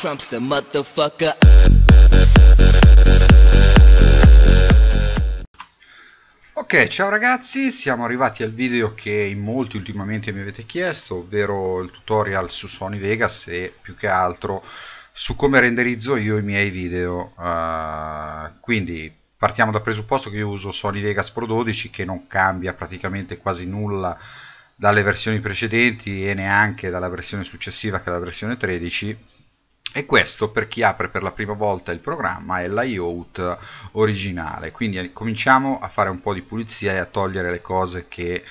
Trump's the motherfucker. Ok, ciao ragazzi, siamo arrivati al video che in molti ultimamente mi avete chiesto, ovvero il tutorial su Sony Vegas e più che altro su come renderizzo io i miei video. Uh, quindi partiamo dal presupposto che io uso Sony Vegas Pro 12 che non cambia praticamente quasi nulla dalle versioni precedenti e neanche dalla versione successiva che è la versione 13 e questo per chi apre per la prima volta il programma è layout originale, quindi cominciamo a fare un po' di pulizia e a togliere le cose che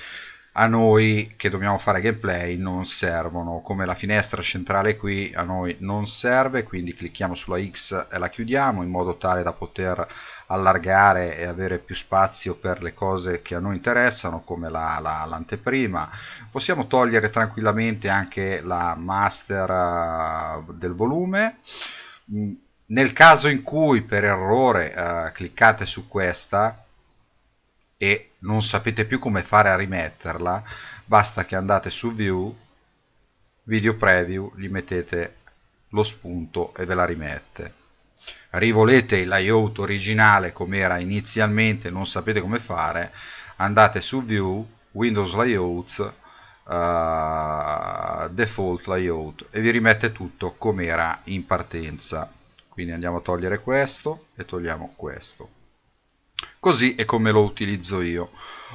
a noi che dobbiamo fare gameplay non servono come la finestra centrale qui a noi non serve quindi clicchiamo sulla X e la chiudiamo in modo tale da poter allargare e avere più spazio per le cose che a noi interessano come l'anteprima la, la, possiamo togliere tranquillamente anche la master eh, del volume mm, nel caso in cui per errore uh, cliccate su questa e non sapete più come fare a rimetterla, basta che andate su View, Video Preview, gli mettete lo spunto e ve la rimette. Rivolete il layout originale come era inizialmente, non sapete come fare, andate su View, Windows Layouts, uh, Default Layout e vi rimette tutto come era in partenza. Quindi andiamo a togliere questo e togliamo questo Così è come lo utilizzo io.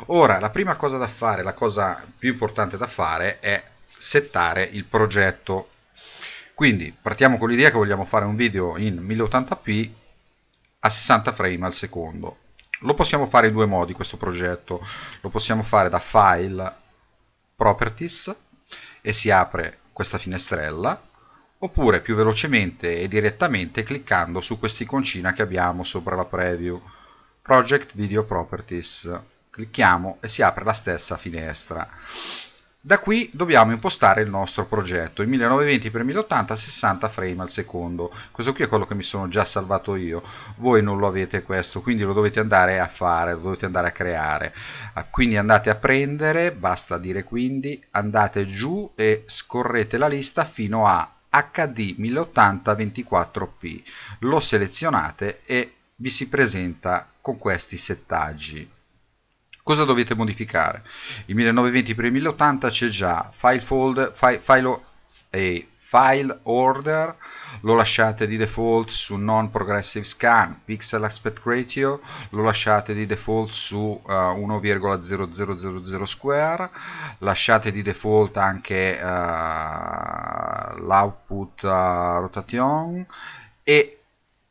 Ora, la prima cosa da fare, la cosa più importante da fare è settare il progetto. Quindi partiamo con l'idea che vogliamo fare un video in 1080p a 60 frame al secondo. Lo possiamo fare in due modi questo progetto. Lo possiamo fare da File, Properties e si apre questa finestrella oppure più velocemente e direttamente cliccando su quest'iconcina che abbiamo sopra la preview. Project Video Properties. Clicchiamo e si apre la stessa finestra. Da qui dobbiamo impostare il nostro progetto, il 1920x1080 60 frame al secondo. Questo qui è quello che mi sono già salvato io, voi non lo avete questo, quindi lo dovete andare a fare, lo dovete andare a creare. Ah, quindi andate a prendere, basta dire quindi, andate giù e scorrete la lista fino a HD 1080 24p, lo selezionate e vi si presenta con questi settaggi. Cosa dovete modificare? Il 1920 x 1080 c'è già file, folder, file, file e file order, lo lasciate di default su non progressive scan, pixel aspect ratio, lo lasciate di default su uh, eh, 1,0000 square, lasciate di default anche uh, l'output uh, rotation e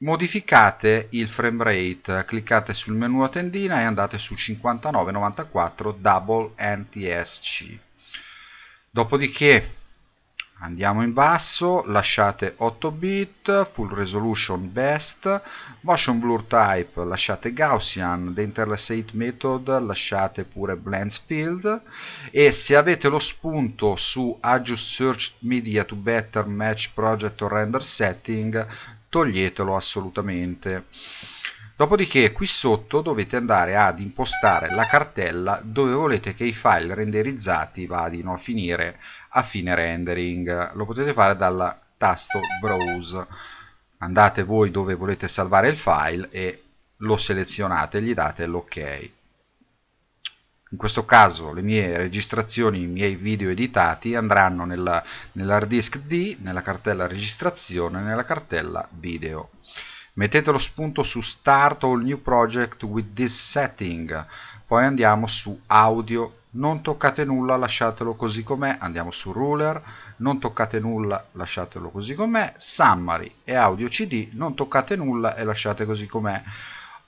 modificate il frame rate, cliccate sul menu a tendina e andate su 5994 double NTSC. Dopodiché andiamo in basso, lasciate 8 bit, full resolution best, motion blur type lasciate Gaussian, denterless 8 method lasciate pure blends field e se avete lo spunto su adjust search media to better match project or render setting toglietelo assolutamente dopodiché qui sotto dovete andare ad impostare la cartella dove volete che i file renderizzati vadino a finire a fine rendering lo potete fare dal tasto browse andate voi dove volete salvare il file e lo selezionate gli date l'ok ok in questo caso le mie registrazioni, i miei video editati andranno nella, nell'hard disk D, nella cartella registrazione, nella cartella video. Mettete lo spunto su Start All New Project with this setting, poi andiamo su Audio non toccate nulla, lasciatelo così com'è, andiamo su ruler, non toccate nulla, lasciatelo così com'è, summary e audio cd, non toccate nulla e lasciate così com'è.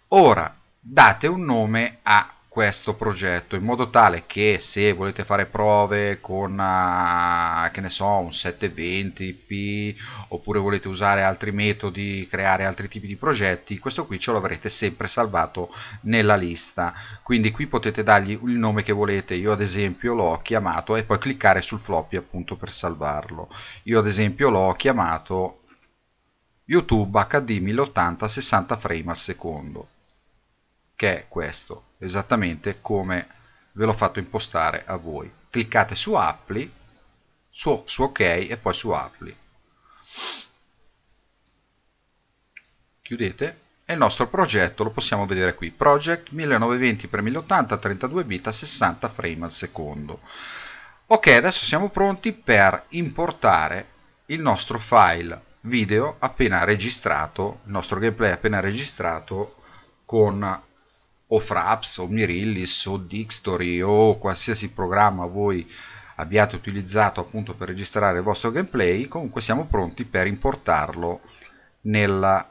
Ora date un nome a questo progetto in modo tale che se volete fare prove con uh, che ne so un 720p oppure volete usare altri metodi creare altri tipi di progetti questo qui ce l'avrete sempre salvato nella lista quindi qui potete dargli il nome che volete io ad esempio l'ho chiamato e poi cliccare sul floppy appunto per salvarlo io ad esempio l'ho chiamato youtube hd 1080 60 frame al secondo che è questo, esattamente come ve l'ho fatto impostare a voi. Cliccate su Apply, su, su OK e poi su Apply. Chiudete e il nostro progetto lo possiamo vedere qui. Project 1920x1080 32 bit a 60 frame al secondo. Ok, adesso siamo pronti per importare il nostro file video appena registrato, il nostro gameplay appena registrato con o Fraps o Mirillis o Dixtory o qualsiasi programma voi abbiate utilizzato appunto per registrare il vostro gameplay, comunque siamo pronti per importarlo nel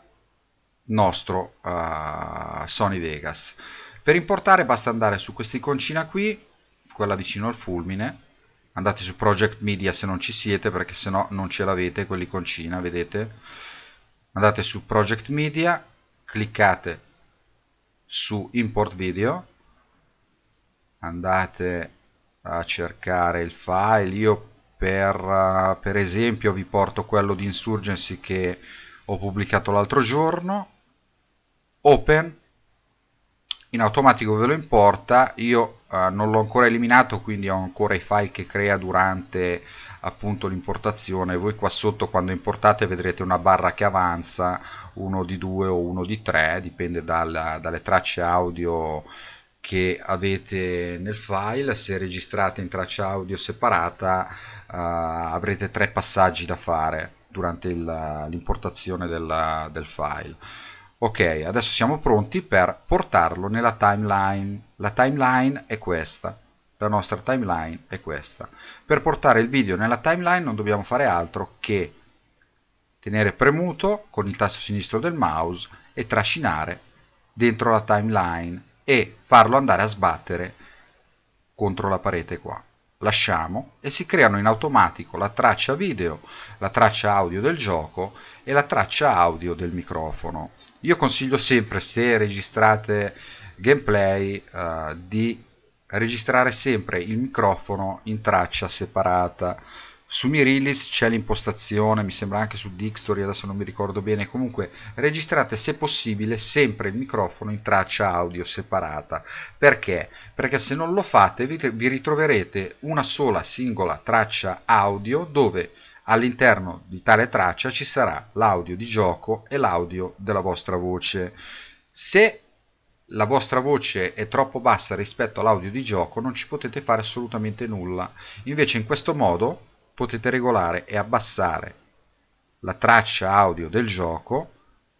nostro uh, Sony Vegas. Per importare basta andare su questa iconcina qui, quella vicino al fulmine, andate su Project Media se non ci siete perché se no non ce l'avete quell'iconcina, vedete? Andate su Project Media, cliccate su import video andate a cercare il file io per, eh, per esempio vi porto quello di insurgency che ho pubblicato l'altro giorno open in automatico ve lo importa io eh, non l'ho ancora eliminato quindi ho ancora i file che crea durante appunto l'importazione voi qua sotto quando importate vedrete una barra che avanza uno di due o uno di tre dipende dal, dalle tracce audio che avete nel file se registrate in traccia audio separata eh, avrete tre passaggi da fare durante l'importazione del, del file ok adesso siamo pronti per portarlo nella timeline la timeline è questa la nostra timeline è questa. Per portare il video nella timeline non dobbiamo fare altro che tenere premuto con il tasto sinistro del mouse e trascinare dentro la timeline e farlo andare a sbattere contro la parete qua. Lasciamo e si creano in automatico la traccia video, la traccia audio del gioco e la traccia audio del microfono. Io consiglio sempre se registrate gameplay eh, di registrare sempre il microfono in traccia separata su Mirillis c'è l'impostazione, mi sembra anche su Dixtory, adesso non mi ricordo bene, comunque registrate se possibile sempre il microfono in traccia audio separata. Perché? Perché se non lo fate vi ritroverete una sola singola traccia audio dove all'interno di tale traccia ci sarà l'audio di gioco e l'audio della vostra voce. Se la vostra voce è troppo bassa rispetto all'audio di gioco non ci potete fare assolutamente nulla invece in questo modo potete regolare e abbassare la traccia audio del gioco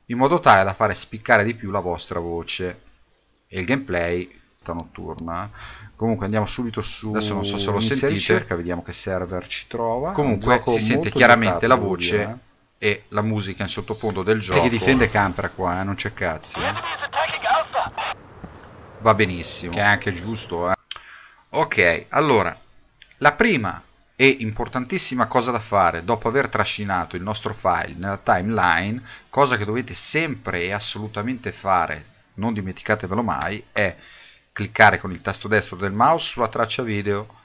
in modo tale da fare spiccare di più la vostra voce e il gameplay notturna comunque andiamo subito su adesso non so se lo sentite ricerca vediamo che server ci trova comunque si sente chiaramente la voce eh. e la musica in sottofondo del gioco e che difende campera qua eh? non c'è cazzo eh? va benissimo, che è anche giusto. Eh? Ok, allora, la prima e importantissima cosa da fare dopo aver trascinato il nostro file nella timeline, cosa che dovete sempre e assolutamente fare, non dimenticatevelo mai, è cliccare con il tasto destro del mouse sulla traccia video,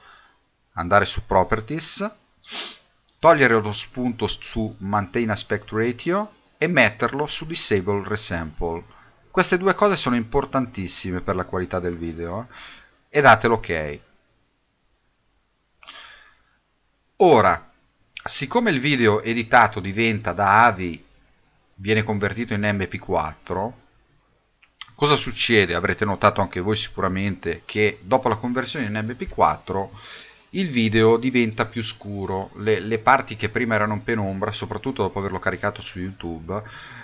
andare su Properties, togliere lo spunto su Maintain Aspect Ratio e metterlo su Disable Resample queste due cose sono importantissime per la qualità del video eh? e date l'ok. Ora, siccome il video editato diventa da AVI, viene convertito in MP4, cosa succede? Avrete notato anche voi sicuramente che dopo la conversione in MP4 il video diventa più scuro, le, le, parti che prima erano in penombra, soprattutto dopo averlo caricato su YouTube,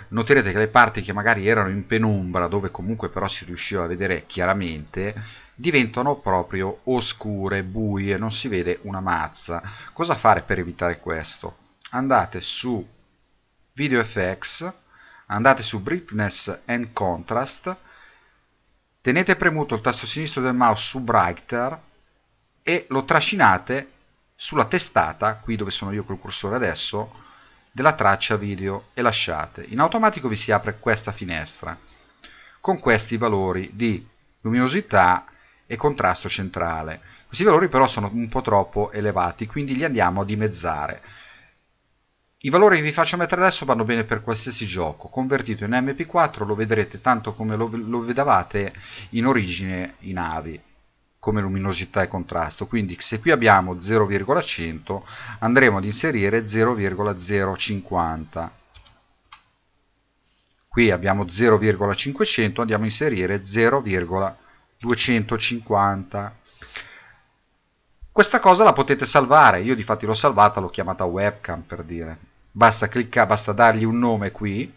noterete che le parti che magari erano in penombra, dove comunque però si riusciva a vedere chiaramente, diventano proprio oscure, buie, non si vede una mazza. Cosa fare per evitare questo? Andate su Video Effects, andate su Brightness and Contrast, tenete premuto il tasto sinistro del mouse su Brighter, e lo trascinate sulla testata, qui dove sono io col cursore adesso, della traccia video e lasciate. In automatico vi si apre questa finestra con questi valori di luminosità e contrasto centrale. Questi valori però sono un po' troppo elevati, quindi li andiamo a dimezzare. I valori che vi faccio mettere adesso vanno bene per qualsiasi gioco, convertito in MP4 lo vedrete tanto come lo, lo vedavate in origine in AVI come luminosità e contrasto quindi se qui abbiamo 0,100 andremo ad inserire 0,050 qui abbiamo 0,500 andiamo a inserire 0,250 questa cosa la potete salvare io di fatti l'ho salvata l'ho chiamata webcam per dire basta cliccare basta dargli un nome qui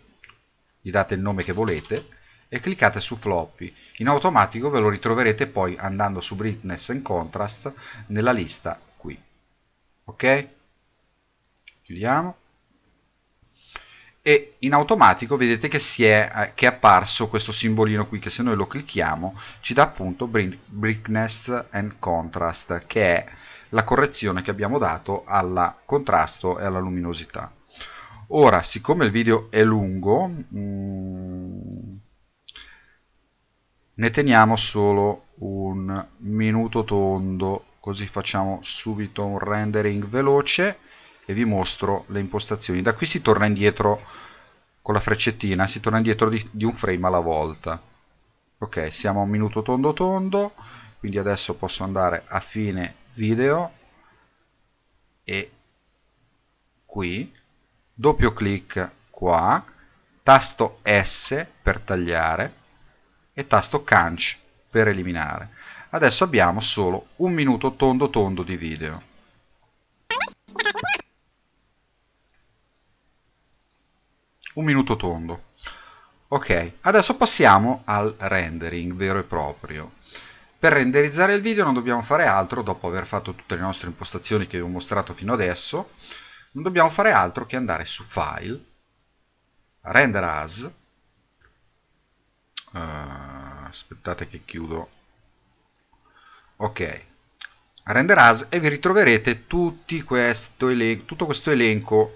gli date il nome che volete e cliccate su floppy, in automatico ve lo ritroverete poi andando su brightness and contrast nella lista qui. Ok? Chiudiamo e in automatico vedete che, è, eh, che, è, apparso questo simbolino qui che se noi lo clicchiamo ci dà appunto brightness and contrast che è la correzione che abbiamo dato al contrasto e alla luminosità ora siccome il video è lungo mh, mm, ne teniamo solo un minuto tondo così facciamo subito un rendering veloce e vi mostro le impostazioni da qui si torna indietro con la freccettina si torna indietro di, di un frame alla volta ok siamo a un minuto tondo tondo quindi adesso posso andare a fine video e qui doppio clic qua tasto S per tagliare e tasto canc per eliminare. Adesso abbiamo solo un minuto tondo tondo di video. Un minuto tondo. Ok, adesso passiamo al rendering vero e proprio. Per renderizzare il video non dobbiamo fare altro, dopo aver fatto tutte le nostre impostazioni che vi ho mostrato fino adesso, non dobbiamo fare altro che andare su File, Render As, uh, aspettate che chiudo ok render as e vi ritroverete questo elenco, tutto questo elenco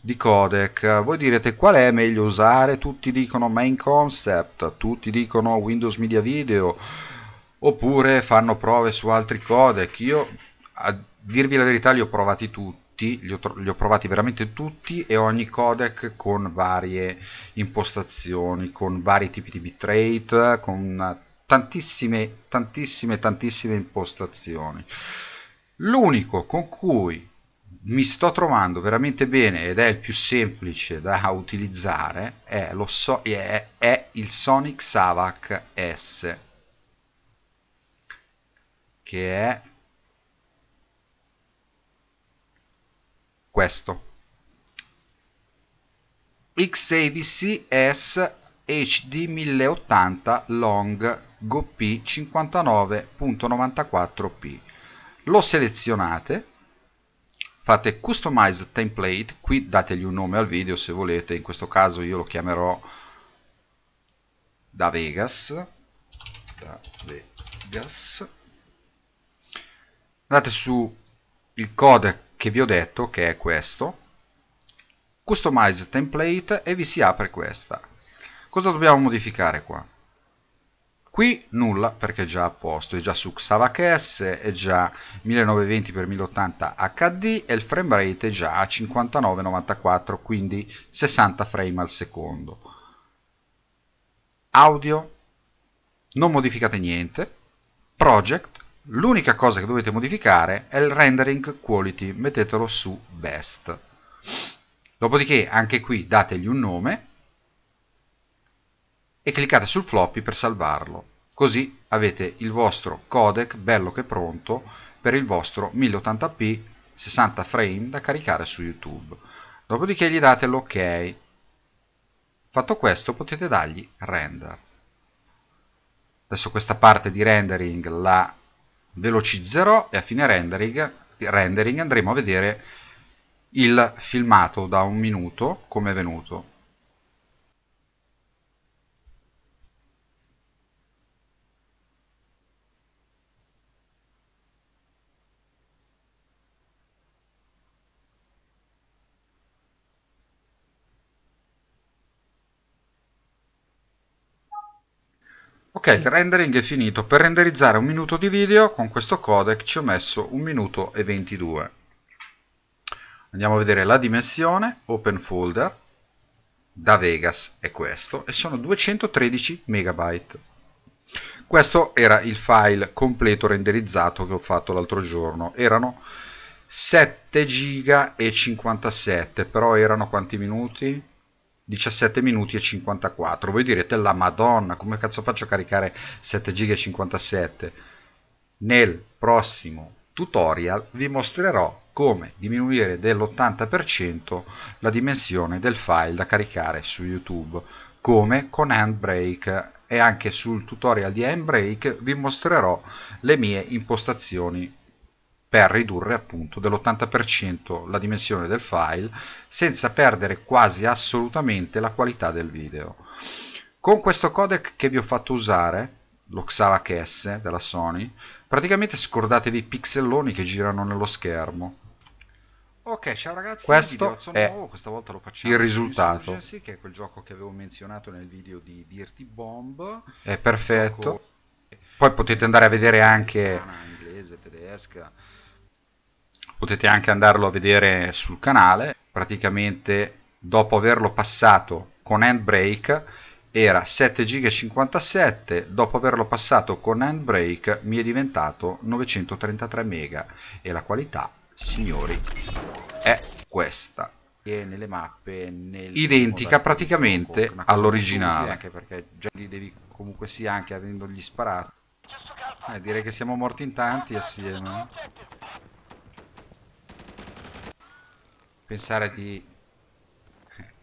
di codec voi direte qual è meglio usare tutti dicono main concept tutti dicono windows media video oppure fanno prove su altri codec io a dirvi la verità li ho provati tutti tutti, li ho, li ho, provati veramente tutti e ogni codec con varie impostazioni, con vari tipi di bitrate, con tantissime, tantissime, tantissime impostazioni. L'unico con cui mi sto trovando veramente bene ed è il più semplice da utilizzare è, so è, è il Sonic Savac S che è questo XAVC S HD 1080 Long GOP 59.94p lo selezionate fate customize template qui dategli un nome al video se volete in questo caso io lo chiamerò da Vegas da Vegas andate su il codec che vi ho detto che è questo customize template e vi si apre questa cosa dobbiamo modificare qua qui nulla perché è già a posto è già su Xavac S è già 1920x1080 HD e il frame rate è già a 59,94 quindi 60 frame al secondo audio non modificate niente project L'unica cosa che dovete modificare è il rendering quality, mettetelo su best. Dopodiché anche qui dategli un nome e cliccate sul floppy per salvarlo. Così avete il vostro codec bello che è pronto per il vostro 1080p 60 frame da caricare su YouTube. Dopodiché gli date l'ok. Fatto questo potete dargli render. Adesso questa parte di rendering la velocizzerò e a fine rendering, rendering andremo a vedere il filmato da un minuto come è venuto Ok, il rendering è finito. Per renderizzare un minuto di video con questo codec ci ho messo 1 minuto e 22. Andiamo a vedere la dimensione, open folder, da Vegas è questo, e sono 213 megabyte. Questo era il file completo renderizzato che ho fatto l'altro giorno. Erano 7 giga e 57, però erano quanti minuti? 17 minuti e 54. Voi direte la madonna, come cazzo faccio a caricare 7 giga e 57? Nel prossimo tutorial vi mostrerò come diminuire dell'80% la dimensione del file da caricare su YouTube, come con Handbrake e anche sul tutorial di Handbrake vi mostrerò le mie impostazioni per ridurre appunto dell'80% la dimensione del file senza perdere quasi assolutamente la qualità del video. Con questo codec che vi ho fatto usare, lo l'Oxava KS della Sony, praticamente scordatevi i pixelloni che girano nello schermo. Ok, ciao ragazzi, questo è nuovo, questa volta lo facciamo il risultato, che è quel gioco che avevo menzionato nel video di Dirty Bomb. È perfetto. Ecco. Poi potete andare a vedere anche ah, inglese, tedesca, potete anche andarlo a vedere sul canale, praticamente dopo averlo passato con handbrake era 7,57 GB, dopo averlo passato con handbrake mi è diventato 933 MB e la qualità, signori, è questa e nelle mappe nel identica praticamente all'originale anche perché già li devi comunque sì anche avendogli sparato eh, direi che siamo morti in tanti assieme pensare di eh,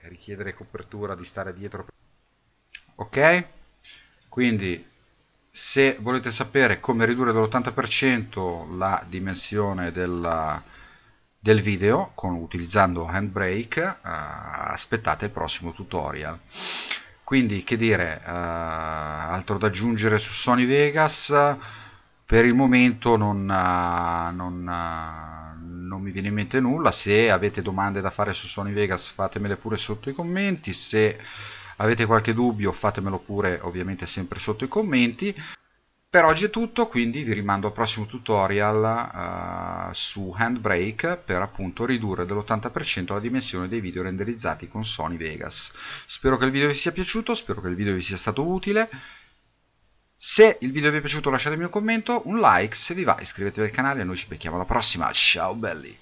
richiedere copertura, di stare dietro. Ok? Quindi se volete sapere come ridurre dell'80% la dimensione della, del video con, utilizzando Handbrake, eh, aspettate il prossimo tutorial. Quindi che dire, eh, altro da aggiungere su Sony Vegas, per il momento non... non non mi viene in mente nulla, se avete domande da fare su Sony Vegas fatemele pure sotto i commenti, se avete qualche dubbio fatemelo pure ovviamente sempre sotto i commenti. Per oggi è tutto, quindi vi rimando al prossimo tutorial uh, su Handbrake per appunto ridurre dell'80% la dimensione dei video renderizzati con Sony Vegas. Spero che il video vi sia piaciuto, spero che il video vi sia stato utile se il video vi è piaciuto lasciatemi un commento, un like se vi va, iscrivetevi al canale e noi ci becchiamo alla prossima. Ciao belli!